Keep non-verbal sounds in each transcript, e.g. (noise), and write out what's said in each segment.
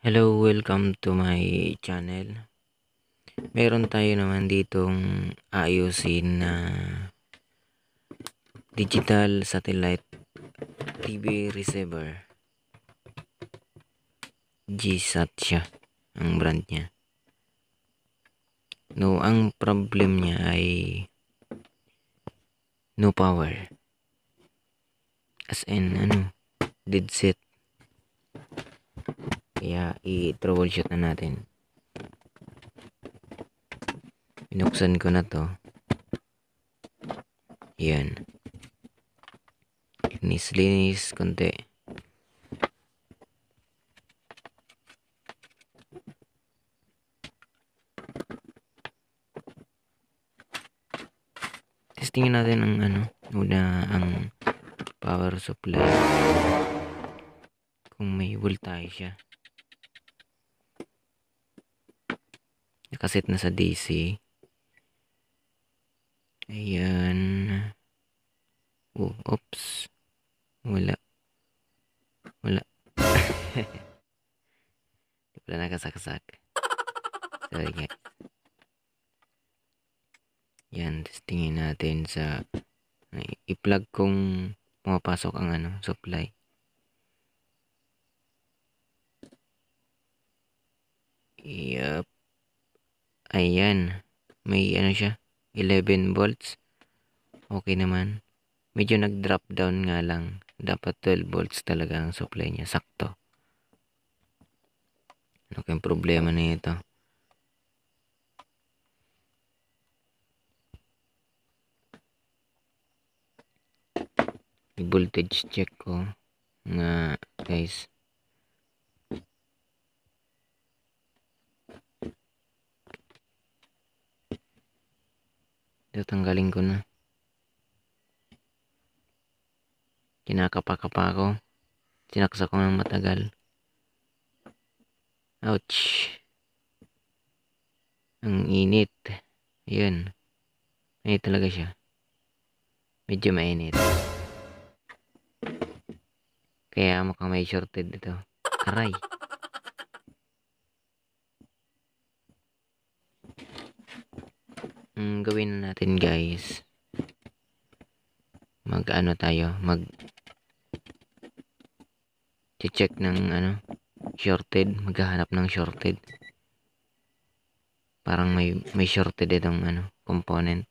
Hello, welcome to my channel. Meron tayo naman ditong ayusin na digital satellite TV receiver. GSAT siya, ang brand niya. No, ang problem niya ay no power. As in, ano, dead set. Kaya i-troubleshoot na natin. inuksan ko na to. Yan. Linis-linis konti. Testingin natin ang ano, una ang power supply. Kung may voltage siya. Nakasit na sa DC. Ayan. Oh, oops. Wala. Wala. Hindi (laughs) pala nakasaksak. Sorry guys. Yan, tingin natin sa i-plug kung pumapasok ang ano, supply. Yup. Ayan. May ano siya. 11 volts. Okay naman. Medyo nag-drop down nga lang. Dapat 12 volts talaga ang supply niya. Sakto. Ano kayong problema na ito? voltage check ko oh. nga guys Ito tanggalin ko na. Kinakapa-kapa ako. Sinaksa ko ng matagal. Ouch. Ang init. Ayun. Mainit talaga siya. Medyo mainit. Kaya mukhang may shorted ito. Aray. mm, gawin na natin guys mag ano tayo mag check ng ano shorted maghahanap ng shorted parang may may shorted itong ano component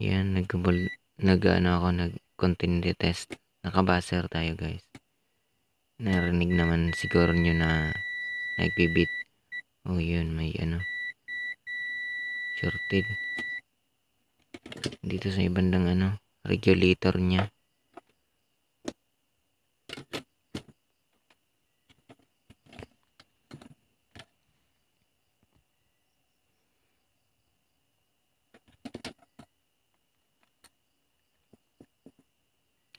yan nag nag ano ako nag continue test nakabaser tayo guys narinig naman siguro nyo na nagbibit Oh, yun. May ano. Shorted. Dito sa ibandang ano, regulator niya.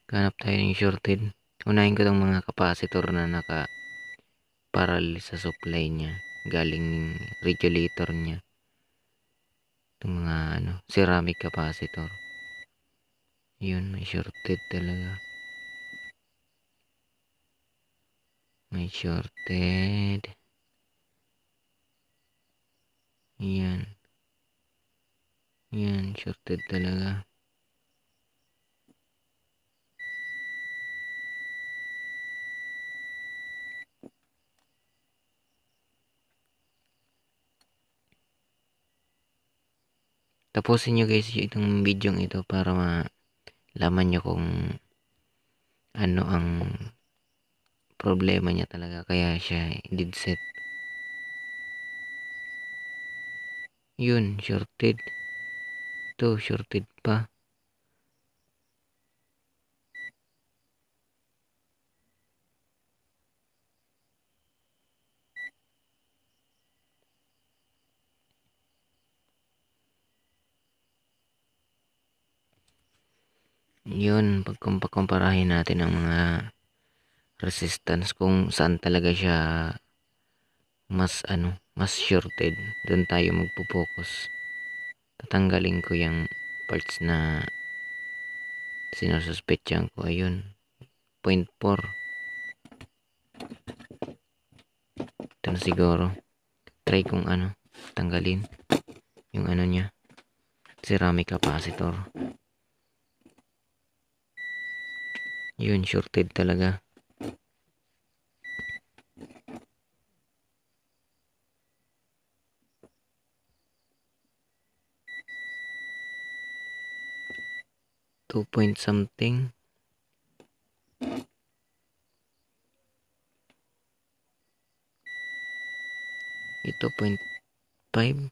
Hanap tayo ng shorted. Unahin ko tong mga capacitor na naka parallel sa supply niya galing regulator niya itong mga ano ceramic capacitor yun may shorted talaga may shorted yan yan shorted talaga tapusin nyo guys itong video ito para malaman nyo kung ano ang problema niya talaga kaya siya did set yun shorted to shorted pa kung pakumparahin natin ang mga resistance kung saan talaga siya mas ano, mas shorted, doon tayo magpo-focus. Tatanggalin ko yung parts na sinususpechan ko. Ayun, 0.4 4. Ito na siguro. Try kong ano, tanggalin yung ano niya, ceramic capacitor. Yun, shorted talaga. Two point something. Ito point five.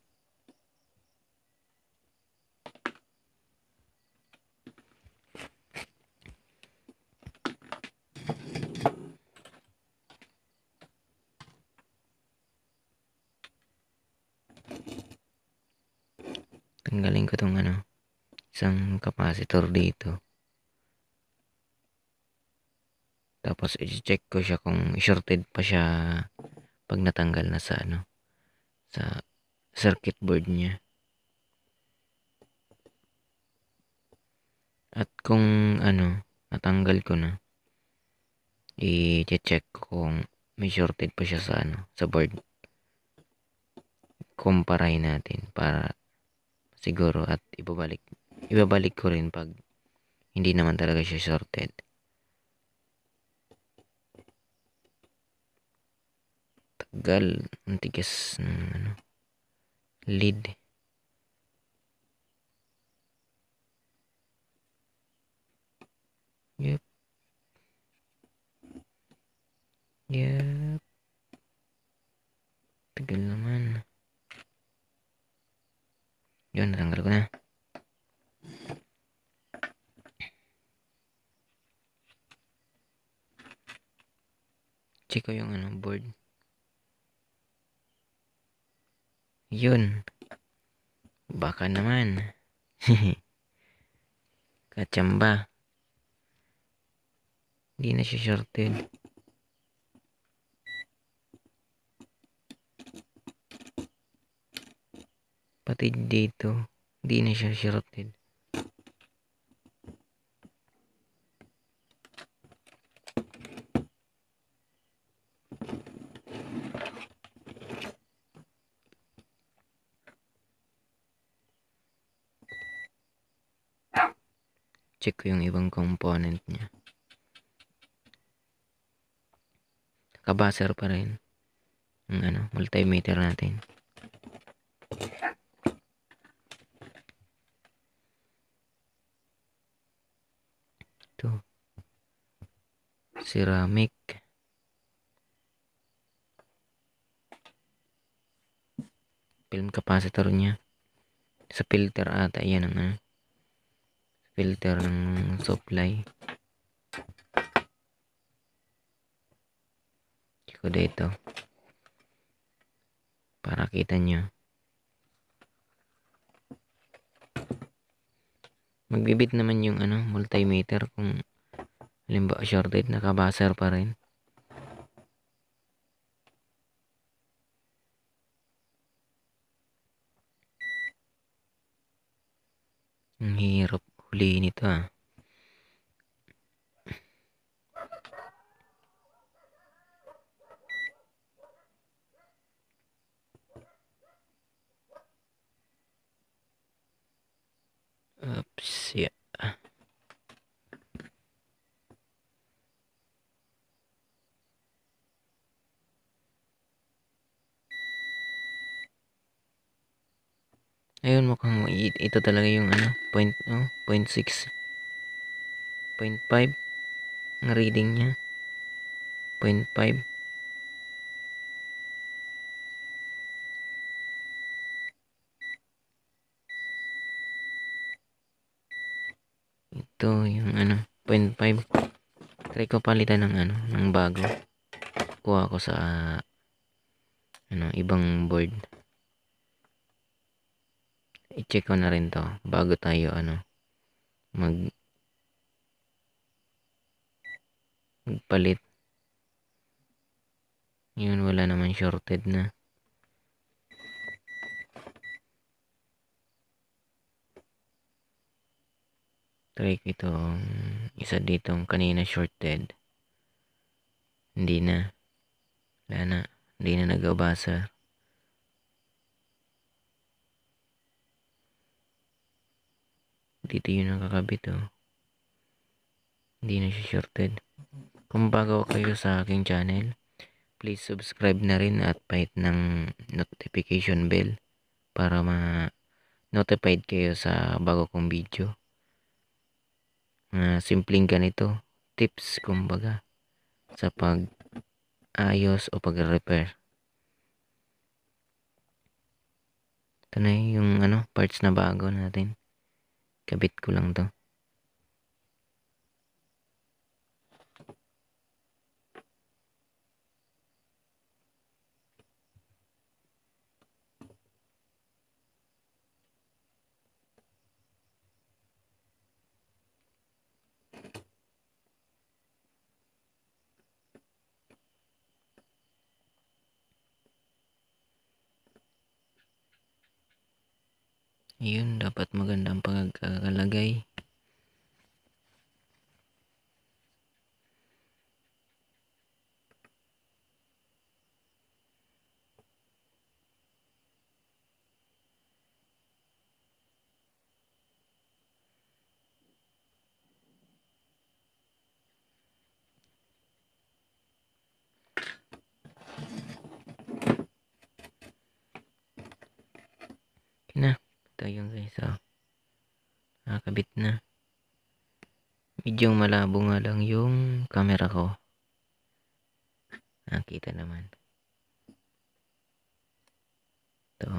Ang ko tong ano, isang capacitor dito. Tapos i-check ko siya kung shorted pa siya pag natanggal na sa ano sa circuit board niya. At kung ano, natanggal ko na, i-check ko kung may shorted pa siya sa ano, sa board. Kumparay natin para siguro at ibabalik ibabalik ko rin pag hindi naman talaga siya sorted tagal ang tigas ng ano lead yep yep tagal naman check ko yung ano, board. Yun. Baka naman. (laughs) Kachamba. Hindi na siya shorted. Pati dito, hindi na siya shorted. check ko yung ibang component niya. Kabaser pa rin. Yung ano, multimeter natin. to Ceramic. Film capacitor niya. Sa filter ata, yan ang ano filter ng supply ko dito para kita nyo magbibit naman yung ano multimeter kung halimbawa shorted nakabaser pa rin ang hirap beli ini tuh ah. Ups, ya. Ayun, mukhang ito talaga yung ano, point, oh, point 6. Point 5. Ang reading niya. Point 5. Ito yung ano, point 5. Try ko palitan ng ano, ng bago. Kuha ko sa ano, ibang board i-check ko na rin to bago tayo ano mag magpalit yun wala naman shorted na try ko itong isa dito kanina shorted hindi na wala na hindi na nagabasa dito yun nakakabit oh hindi na siya shorted kung bago kayo sa aking channel please subscribe na rin at pahit ng notification bell para ma notified kayo sa bago kong video uh, simpleng ganito tips kumbaga sa pag ayos o pag repair ito na yung ano parts na bago natin Kabit ko lang to. Yun, dapat magandang ang pagkakalagay. Ito yung guys, oh. Nakakabit na. Medyo malabo nga lang yung camera ko. Nakita naman. Ito.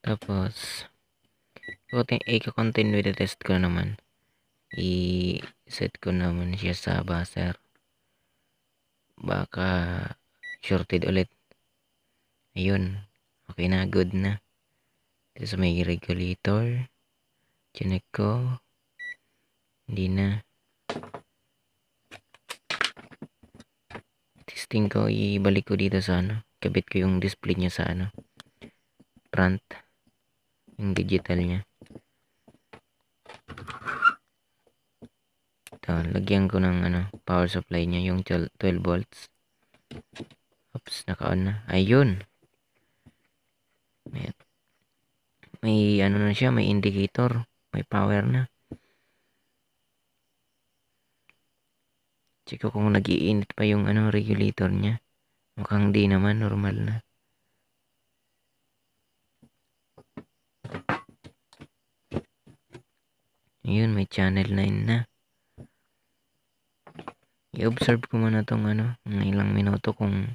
Tapos, i-continue with the test ko naman i-set ko naman siya sa buzzer baka shorted ulit ayun okay na good na ito sa may regulator chinek ko hindi na testing ko ibalik ko dito sa ano kabit ko yung display niya sa ano front yung digital niya So, ah, lagyan ko ng ano, power supply niya, yung 12 volts. Oops, naka-on na. Ayun. May, may ano na siya, may indicator. May power na. Check ko kung nag-iinit pa yung ano, regulator niya. Mukhang di naman, normal na. Ayun, may channel 9 na i-observe ko muna tong ano, ng ilang minuto kung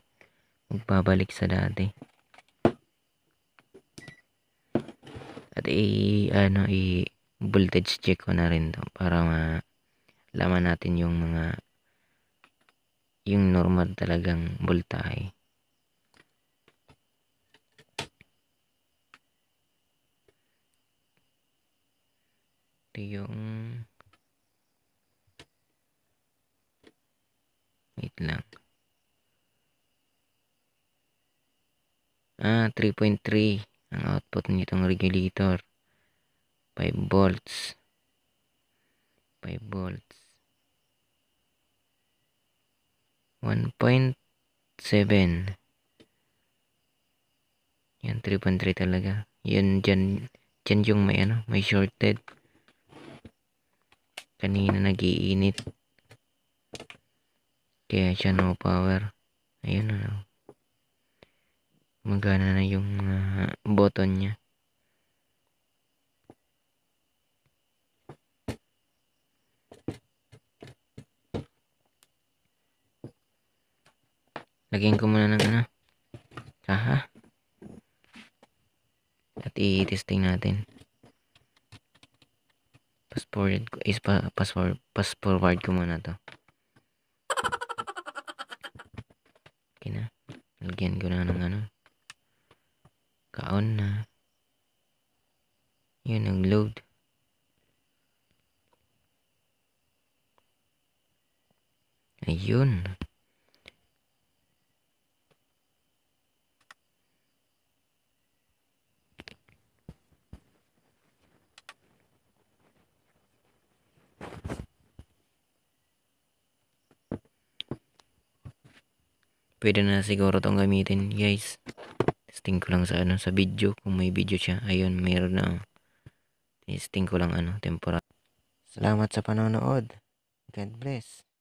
magbabalik sa dati. At i ano i voltage check ko na rin to para malaman natin yung mga yung normal talagang voltahe. Ito yung lang. Ah, 3.3 ang output nitong regulator. 5 volts. 5 volts. 1.7 Yan, 3.3 talaga. Yan, dyan, dyan yung may ano, may shorted. Kanina nagiinit. Kaya siya no power. Ayun na. Magana na yung uh, button niya. Lagyan ko muna ng ano. Aha. At i-testing natin. Fast forward ko. Is pa, fast forward, fast forward ko muna to. Lagyan ko na ng ano. Kaon na. Yun, nag-load. Ayun. pwede na siguro tong gamitin guys testing ko lang sa ano sa video kung may video siya ayun meron na oh. testing ko lang ano temporary salamat sa panonood God bless